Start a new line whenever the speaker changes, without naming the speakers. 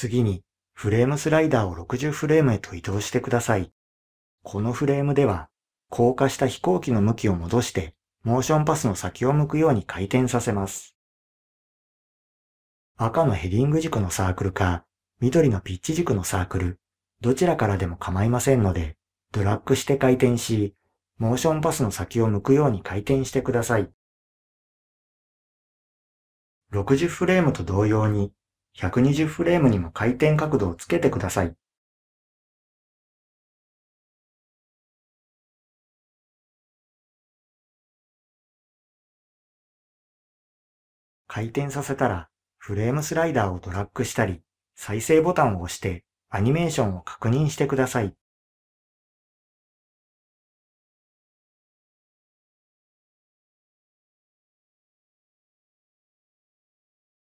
次に、フレームスライダーを60フレームへと移動してください。このフレームでは、降下した飛行機の向きを戻して、モーションパスの先を向くように回転させます。赤のヘディング軸のサークルか、緑のピッチ軸のサークル、どちらからでも構いませんので、ドラッグして回転し、モーションパスの先を向くように回転してください。
60フレームと同様に、120フレームにも回転角度をつけてください。回転させたら、フレームスライダーをドラッグしたり、再生ボタンを押してアニメーションを確認してください。